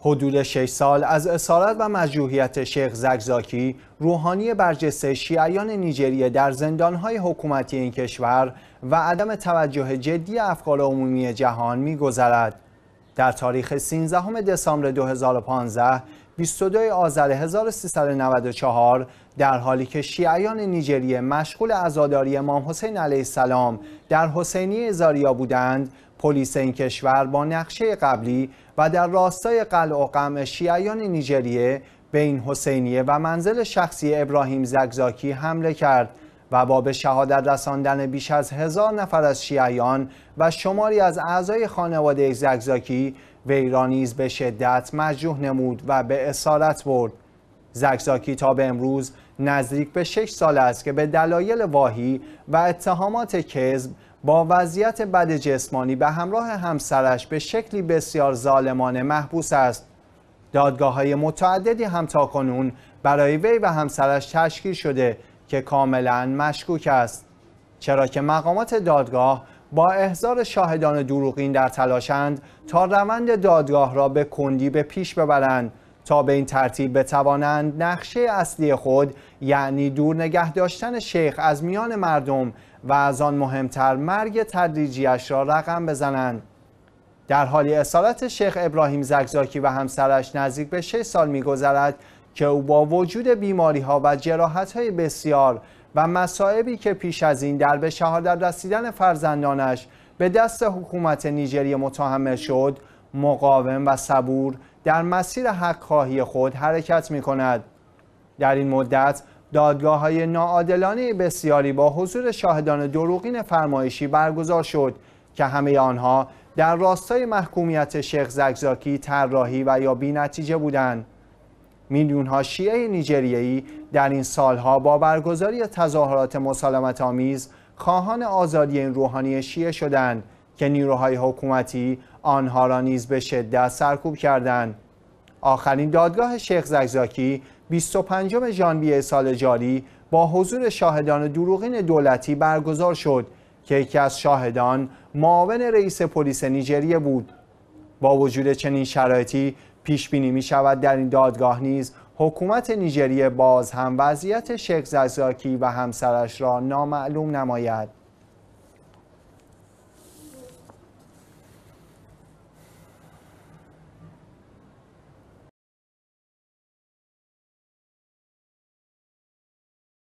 حدود شش سال از اسارت و مجروحیت شیخ زگزاکی روحانی برجسته شیعیان نیجریه در زندانهای حکومتی این کشور و عدم توجه جدی افکار عمومی جهان میگذرد در تاریخ 13 دسامبر 2015 22 آذر 1394 در حالی که شیعیان نیجریه مشغول عزاداری امام حسین علیه السلام در حسینی ازاریا بودند پلیس این کشور با نقشه قبلی و در راستای قلع و قمع شیعیان نیجریه به این حسینیه و منزل شخصی ابراهیم زگزاکی حمله کرد و با به شهادت رساندن بیش از هزار نفر از شیعیان و شماری از اعضای خانواده زگزاکی ویرانیز به شدت مجروح نمود و به اسارت برد زگزاکی تا به امروز نزدیک به شش سال است که به دلایل واهی و اتهامات کذب با وضعیت بد جسمانی به همراه همسرش به شکلی بسیار ظالمانه محبوس است دادگاه های متعددی هم تا کنون برای وی و همسرش تشکیل شده که کاملا مشکوک است چرا که مقامات دادگاه با احضار شاهدان دروغین در تلاشند تا روند دادگاه را به کندی به پیش ببرند تا به این ترتیب بتوانند نقشه اصلی خود یعنی دور نگه داشتن شیخ از میان مردم و از آن مهمتر مرگ تدریجیش را رقم بزنند در حالی اصالت شیخ ابراهیم زگزاکی و همسرش نزدیک به 6 سال میگذرد که او با وجود بیماری ها و جراحت های بسیار و مصائبی که پیش از این در به شهادت رسیدن فرزندانش به دست حکومت نیجریه متحمل شد مقاوم و صبور در مسیر حق خواهی خود حرکت می کند. در این مدت دادگاه های ناعادلانه بسیاری با حضور شاهدان دروغین فرمایشی برگزار شد که همه آنها در راستای محکومیت شیخ زگزاکی طراحی و یا بینتیجه بودند. میلیون ها شیعه نیجریهی در این سالها با برگزاری تظاهرات مسالمت آمیز خواهان آزادی این روحانی شیعه شدند که نیروهای حکومتی آنها را نیز به شدت سرکوب کردند. آخرین دادگاه شیخ زگزاکی 25 ژانویه سال جاری با حضور شاهدان دروغین دولتی برگزار شد که یکی از شاهدان معاون رئیس پلیس نیجریه بود با وجود چنین شرایطی پیش بینی می شود در این دادگاه نیز حکومت نیجریه باز هم وضعیت شیخ زگزاکی و همسرش را نامعلوم نماید